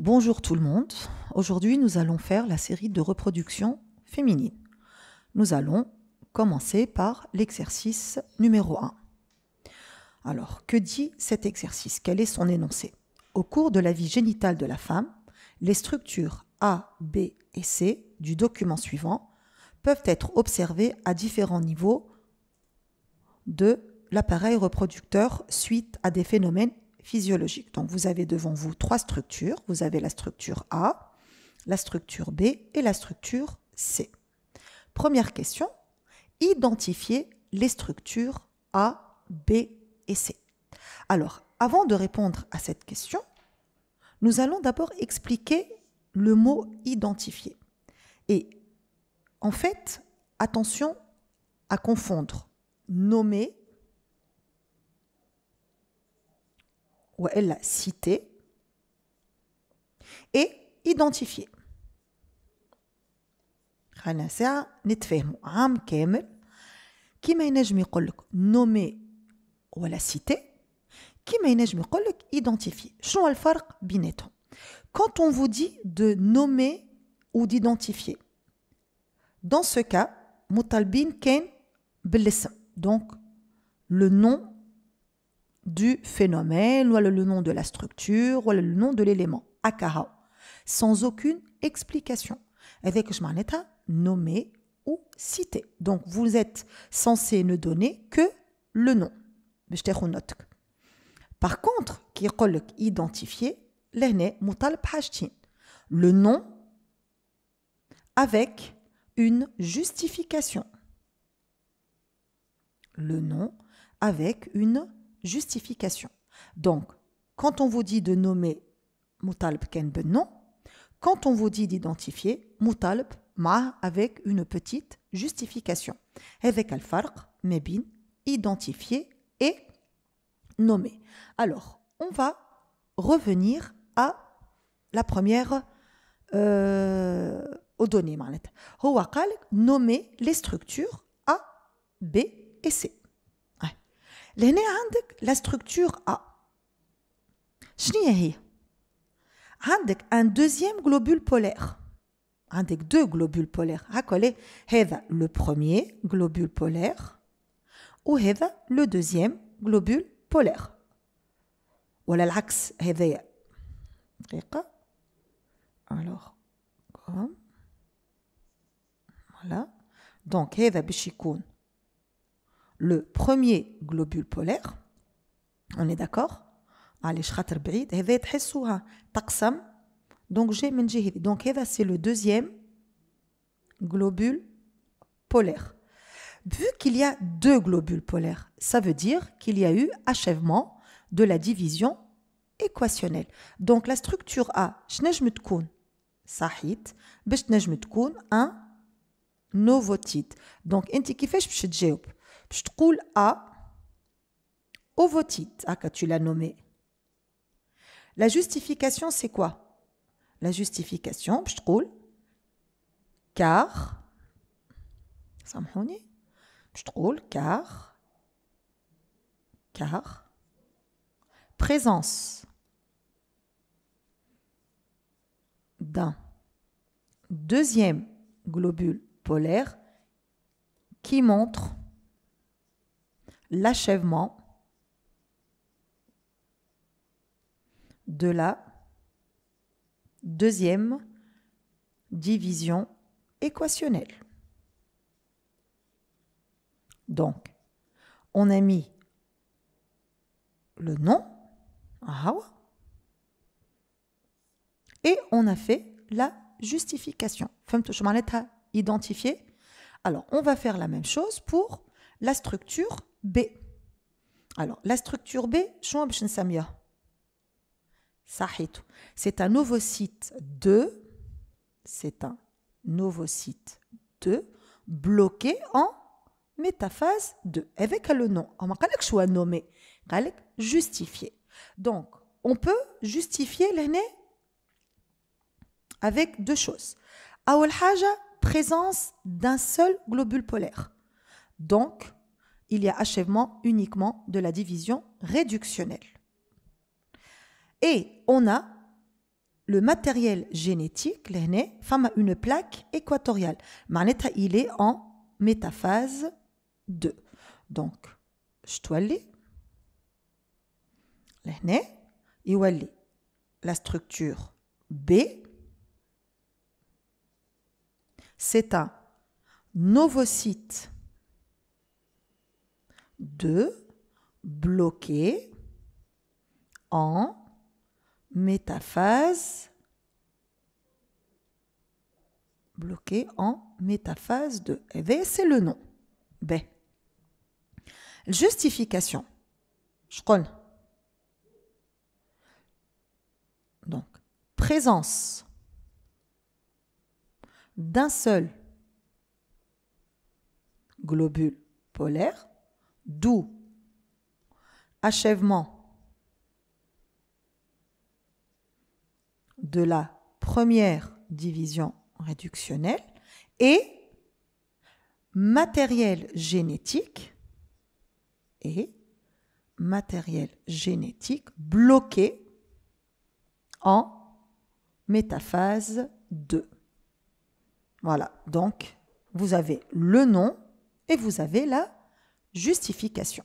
bonjour tout le monde. Aujourd'hui, nous allons faire la série de reproduction féminine. Nous allons commencer par l'exercice numéro 1. Alors, que dit cet exercice Quel est son énoncé Au cours de la vie génitale de la femme, les structures A, B et C du document suivant peuvent être observées à différents niveaux de l'appareil reproducteur suite à des phénomènes physiologique. Donc vous avez devant vous trois structures. Vous avez la structure A, la structure B et la structure C. Première question, identifier les structures A, B et C. Alors, avant de répondre à cette question, nous allons d'abord expliquer le mot identifier. Et en fait, attention à confondre nommer La cité et identifier à la cité, à un camel qui mène à j'm'y colloque nommé ou à la cité qui mène à j'm'y colloque identifié. Chant à l'farque quand on vous dit de nommer ou d'identifier dans ce cas, Moutalbin ken blesse donc le nom du phénomène, ou le nom de la structure, ou le nom de l'élément, akara, sans aucune explication. Avec à nommé ou cité. Donc vous êtes censé ne donner que le nom. Par contre, qui est identifié, le nom avec une justification. Le nom avec une justification. Donc, quand on vous dit de nommer Moutalb ken non, quand on vous dit d'identifier Moutalb ma avec une petite justification. Avec al farq mebin identifier et nommer. Alors, on va revenir à la première euh, aux données. Nommer les structures A, B et C. La structure A. Elle a un deuxième globule polaire. Elle a deux globules polaires. y a le premier globule polaire ou elle le deuxième globule polaire. Voilà. Donc, y a le le premier globule polaire on est d'accord allez ah, eh, donc j'ai donc c'est le deuxième globule polaire vu qu'il y a deux globules polaires ça veut dire qu'il y a eu achèvement de la division équationnelle donc la structure A شنجم صحيت باش 1 novotite donc انت كيفاش باش تجاوب a تقول ا ah tu l'as nommé la justification c'est quoi la justification باش تقول car سامحوني باش تقول car car présence d'un deuxième globule qui montre l'achèvement de la deuxième division équationnelle. Donc, on a mis le nom, et on a fait la justification identifié Alors, on va faire la même chose pour la structure B. Alors, la structure B, c'est un site 2, c'est un site 2 bloqué en métaphase 2, avec le nom. On va choix nommé, justifié. Donc, on peut justifier l'année avec deux choses présence d'un seul globule polaire. Donc, il y a achèvement uniquement de la division réductionnelle. Et on a le matériel génétique, l'aîné, femme une plaque équatoriale. il est en métaphase 2. Donc, je dois où est la structure B, c'est un novocyte. de Bloqué en métaphase. Bloqué en métaphase de V, c'est le nom. B. Justification. Je Donc, présence d'un seul globule polaire, d'où achèvement de la première division réductionnelle et matériel génétique et matériel génétique bloqué en métaphase 2. Voilà, donc vous avez le nom et vous avez la justification.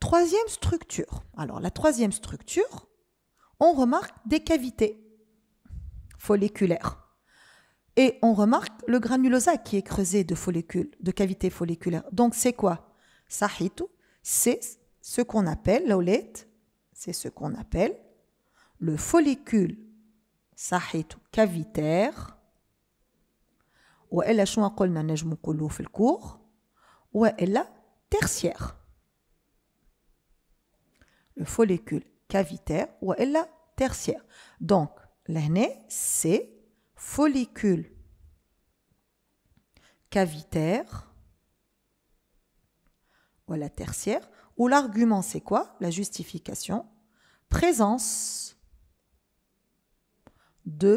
Troisième structure. Alors la troisième structure, on remarque des cavités folliculaires. Et on remarque le granulosa qui est creusé de follicules, de cavités folliculaires. Donc c'est quoi Sahitu, c'est ce qu'on appelle, l'olette, c'est ce qu'on appelle le follicule sahitu cavitaire والا neige قلنا le court ou elle a tertiaire le follicule cavitaire ou a tertiaire donc l'année c'est follicule cavitaire ou la tertiaire Ou l'argument c'est quoi la justification présence de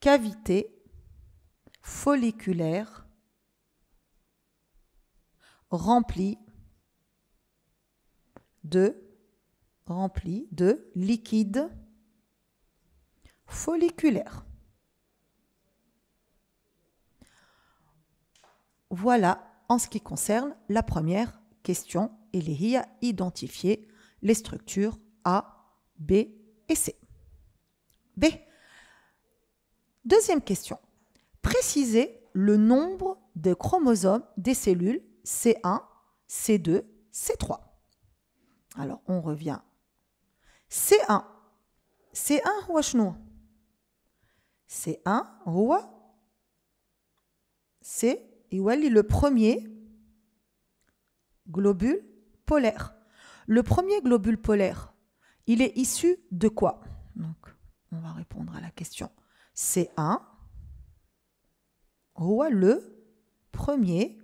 cavité folliculaire rempli de rempli de liquide folliculaire. Voilà en ce qui concerne la première question. Il y a identifier les structures A, B et C. B. Deuxième question préciser le nombre de chromosomes des cellules C1, C2, C3. Alors, on revient. C1. C1 هو C1 هو C le premier globule polaire. Le premier globule polaire, il est issu de quoi Donc, on va répondre à la question. C1 Voit le premier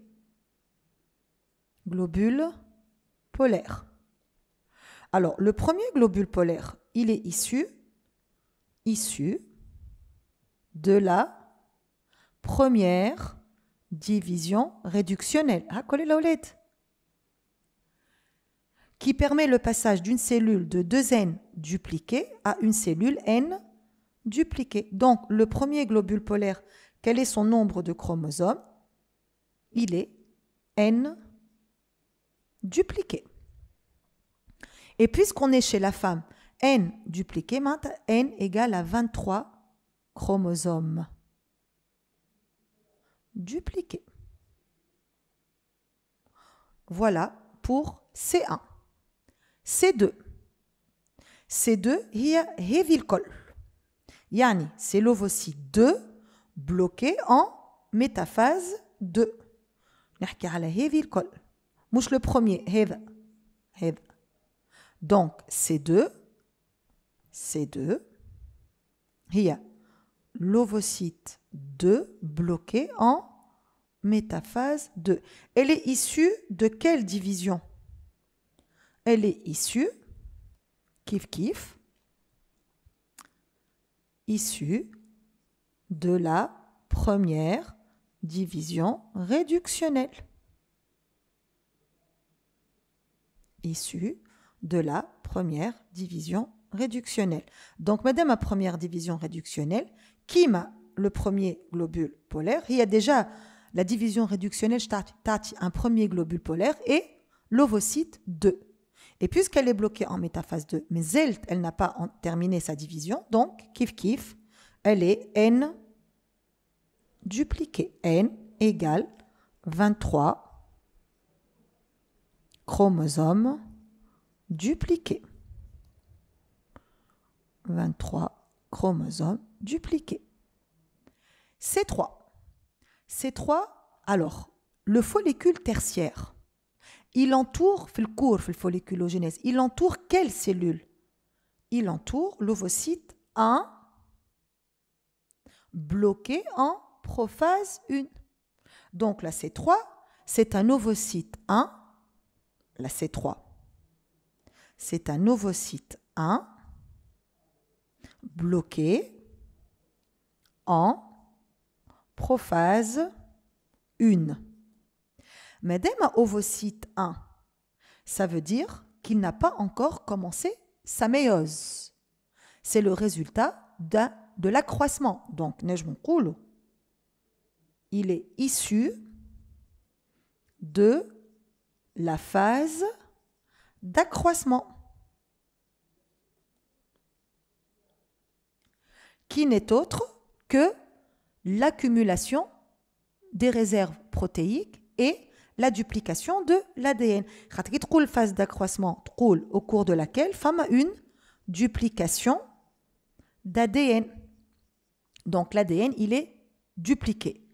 globule polaire. Alors, le premier globule polaire, il est issu, issu de la première division réductionnelle. Ah, Qui permet le passage d'une cellule de 2n dupliquée à une cellule n dupliquée. Donc, le premier globule polaire, quel est son nombre de chromosomes Il est N dupliqué. Et puisqu'on est chez la femme, N dupliqué, maintenant N égale à 23 chromosomes dupliqués. Voilà pour C1. C2. C2, y a Hevilkol. يعني c'est l'ovocyte 2 bloqué en métaphase 2. نحكي على هذه الكل مش لو بروميي هذا هذا l'ovocyte 2 bloqué en métaphase 2. Elle est issue de quelle division Elle est issue, kif kif, issue de la première division réductionnelle issue de la première division réductionnelle. Donc, madame, ma première division réductionnelle, qui m'a le premier globule polaire Il y a déjà la division réductionnelle, un premier globule polaire et l'ovocyte 2. Et puisqu'elle est bloquée en métaphase 2, mais elle, elle n'a pas terminé sa division, donc, kif kiff, elle est n dupliquée. n égale 23 chromosomes dupliqués. 23 chromosomes dupliqués. C3. C3, alors, le follicule tertiaire, il entoure, le cours, le folliculogénèse, il entoure quelle cellule Il entoure l'ovocyte 1 bloqué en prophase 1. Donc la C3, c'est un ovocyte 1, la C3. C'est un ovocyte 1 bloqué en prophase 1. Madame a ovocyte 1, ça veut dire qu'il n'a pas encore commencé sa méiose. C'est le résultat d'un de l'accroissement. Donc, Nejmon il est issu de la phase d'accroissement qui n'est autre que l'accumulation des réserves protéiques et la duplication de l'ADN. Quand phase d'accroissement, au cours de laquelle femme a une duplication d'ADN. Donc l'ADN, il est dupliqué.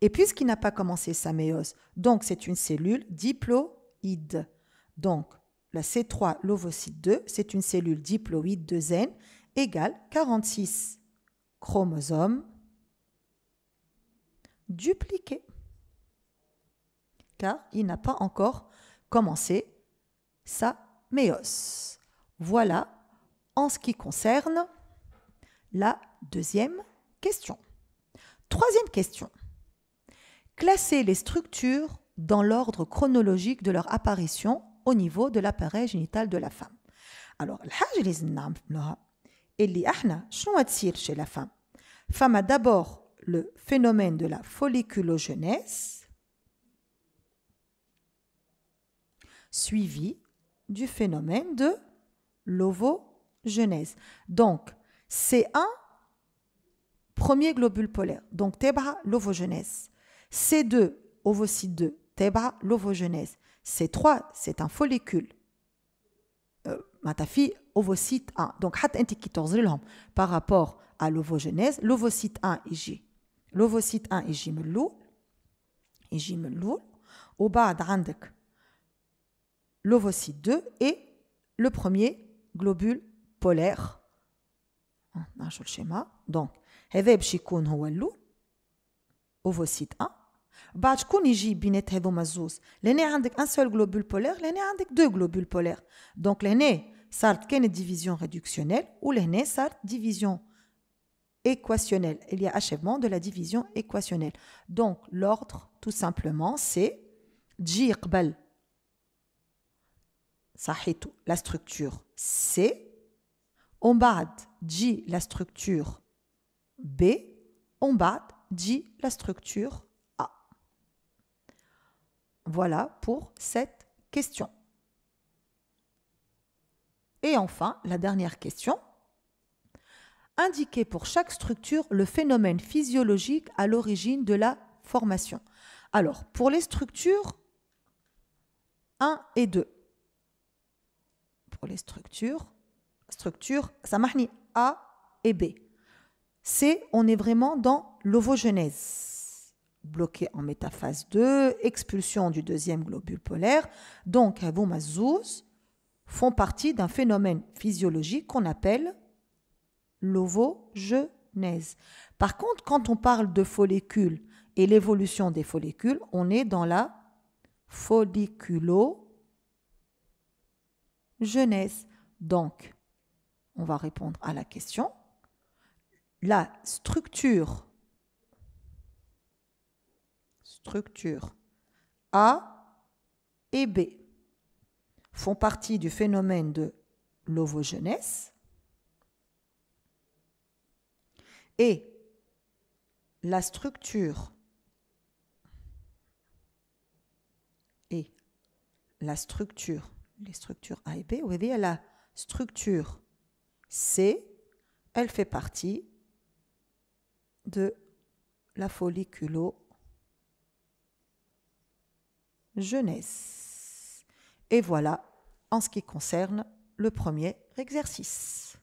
Et puisqu'il n'a pas commencé sa méiose, donc c'est une cellule diploïde. Donc la C3, l'ovocyte 2, c'est une cellule diploïde de n égale 46 chromosomes dupliqués. Car il n'a pas encore commencé sa méiose. Voilà en ce qui concerne la deuxième question. Troisième question. Classer les structures dans l'ordre chronologique de leur apparition au niveau de l'appareil génital de la femme. Alors, chez la femme Femme a d'abord le phénomène de la folliculogenèse, suivi du phénomène de l'ovogenèse. Donc, c'est un Premier globule polaire, donc Tebra, l'ovogenèse. C2, ovocyte 2, Tebra, l'ovogenèse. C3, c'est un follicule. Euh, Matafi, ovocyte 1. Donc, hat par rapport à l'ovogenèse, l'ovocyte 1 j. L'ovocyte 1 est IJ bas, l'ovocyte 2 et le premier globule polaire un hein, schéma donc hévép si 1. un seul globule polaire a deux globules polaires donc a une division réductionnelle ou l'année division équationnelle il y a achèvement de la division équationnelle donc l'ordre tout simplement c'est jirbal Ça tout la structure c'est on bat dit la structure B. On bat dit la structure A. Voilà pour cette question. Et enfin, la dernière question. Indiquez pour chaque structure le phénomène physiologique à l'origine de la formation. Alors, pour les structures 1 et 2, pour les structures structure, ça A et B. C, on est vraiment dans l'ovogenèse, bloqué en métaphase 2, expulsion du deuxième globule polaire. Donc, Abou font partie d'un phénomène physiologique qu'on appelle l'ovogenèse. Par contre, quand on parle de follicules et l'évolution des follicules, on est dans la folliculogenèse. Donc, on va répondre à la question. La structure, A et B font partie du phénomène de l'ovogenèse et la structure et la structure, les structures A et B, vous voyez la structure C, elle fait partie de la folliculo jeunesse. Et voilà en ce qui concerne le premier exercice.